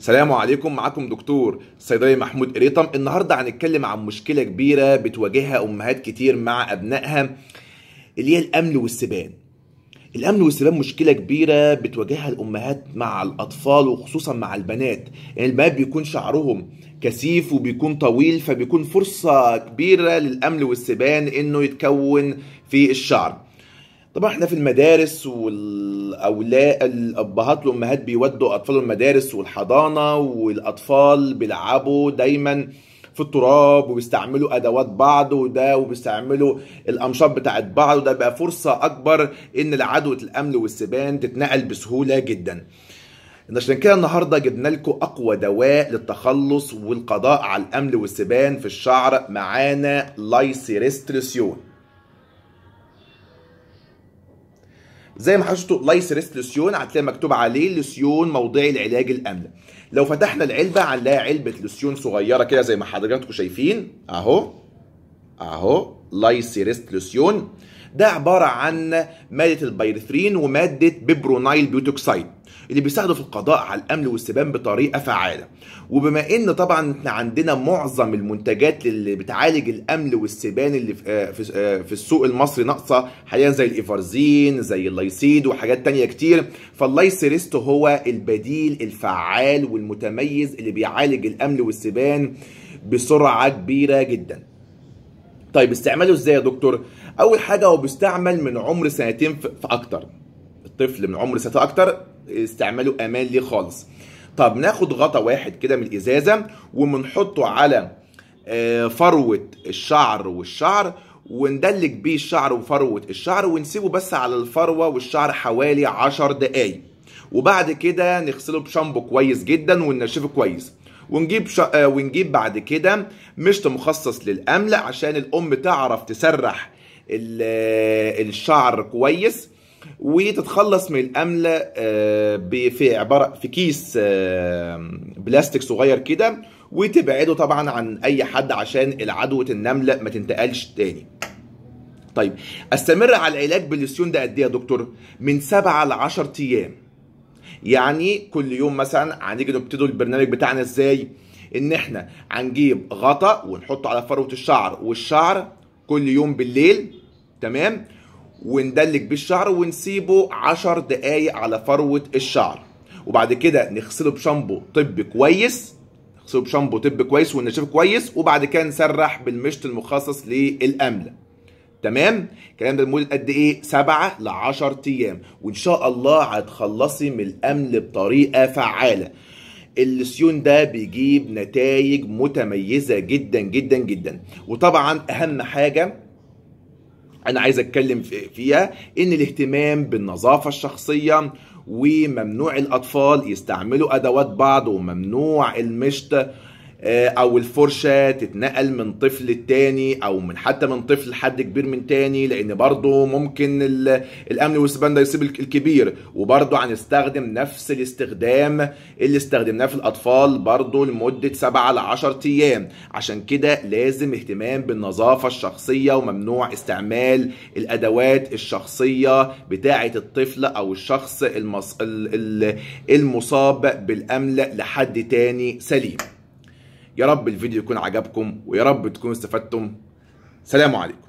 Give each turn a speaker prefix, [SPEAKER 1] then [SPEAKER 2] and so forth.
[SPEAKER 1] سلام عليكم معكم دكتور صيدلي محمود قريطم النهارده هنتكلم عن مشكله كبيره بتواجهها امهات كتير مع ابنائها اللي هي الامل والسبان الامن والسلام مشكله كبيره بتواجهها الامهات مع الاطفال وخصوصا مع البنات يعني البنات بيكون شعرهم كثيف وبيكون طويل فبيكون فرصه كبيره للامل والسبان انه يتكون في الشعر طبعا احنا في المدارس والاولاد الابهات والامهات بيودوا اطفالهم المدارس والحضانه والاطفال بيلعبوا دايما في التراب وبيستعملوا ادوات بعض وده وبيستعملوا الامشاط بتاعت بعض وده بقى فرصه اكبر ان العدوى الامن والسبان تتنقل بسهوله جدا عشان كده النهارده جبنا لكم اقوى دواء للتخلص والقضاء على الامل والسبان في الشعر معانا لايسيريستريسيون زي ما حضرتك لايسرست لوسيون هتلاقي مكتوب عليه لوسيون موضعي لعلاج الامل لو فتحنا العلبه هنلاقي علبه لوسيون صغيره كده زي ما حضراتكم شايفين اهو اهو لايسيرست لوسيون ده عباره عن ماده البيرثرين وماده بيبرونايل بيوتوكسيد اللي بيساعدوا في القضاء على الامن والسبان بطريقه فعاله وبما ان طبعا احنا عندنا معظم المنتجات اللي بتعالج الامن والسبان اللي في آه، آه، السوق المصري ناقصه حاليا زي الايفارزين زي اللايسيد وحاجات تانية كتير فاللايسيرست هو البديل الفعال والمتميز اللي بيعالج الامن والسبان بسرعه كبيره جدا طيب استعماله ازاي يا دكتور اول حاجه هو بيستعمل من عمر سنتين في اكتر الطفل من عمر سنتين اكتر استعماله امان ليه خالص طب ناخد غطا واحد كده من الازازه وبنحطه على آه، فروه الشعر والشعر وندلك بيه الشعر وفروه الشعر ونسيبه بس على الفروه والشعر حوالي 10 دقايق وبعد كده نغسله بشامبو كويس جدا وننشفه كويس ونجيب شا... آه، ونجيب بعد كده مشط مخصص للامل عشان الام تعرف تسرح آه، الشعر كويس وتتخلص من الامله آه، في عباره في كيس آه، بلاستيك صغير كده وتبعده طبعا عن اي حد عشان العدوة النمله ما تنتقلش تاني طيب استمر على العلاج بالليسيون ده قد ايه يا دكتور من 7 ل 10 ايام يعني كل يوم مثلا هنيجي نبتدي البرنامج بتاعنا ازاي ان احنا هنجيب غطا ونحطه على فروه الشعر والشعر كل يوم بالليل تمام وندلك بيه الشعر ونسيبه 10 دقايق على فروه الشعر وبعد كده نغسله بشامبو طبي كويس نغسله بشامبو طبي كويس وننشفه كويس وبعد كده نسرح بالمشط المخصص للامله تمام الكلام ده لمده قد ايه 7 ل 10 ايام وان شاء الله هتخلصي من الامل بطريقه فعاله السيون ده بيجيب نتائج متميزه جدا جدا جدا وطبعا اهم حاجه انا عايز اتكلم فيها ان الاهتمام بالنظافه الشخصيه وممنوع الاطفال يستعملوا ادوات بعض وممنوع المشط آه، او الفرشه تتنقل من طفل التاني او من حتى من طفل لحد كبير من تاني لان برضه ممكن الامن والسبان ده يصيب الكبير وبرضه هنستخدم نفس الاستخدام اللي استخدمناه في الاطفال برضه لمده 7 ل 10 ايام عشان كده لازم اهتمام بالنظافه الشخصيه وممنوع استعمال الادوات الشخصيه بتاعه الطفل او الشخص المص... المصاب بالامل لحد تاني سليم يا رب الفيديو يكون عجبكم ويا رب تكونوا استفدتم سلام عليكم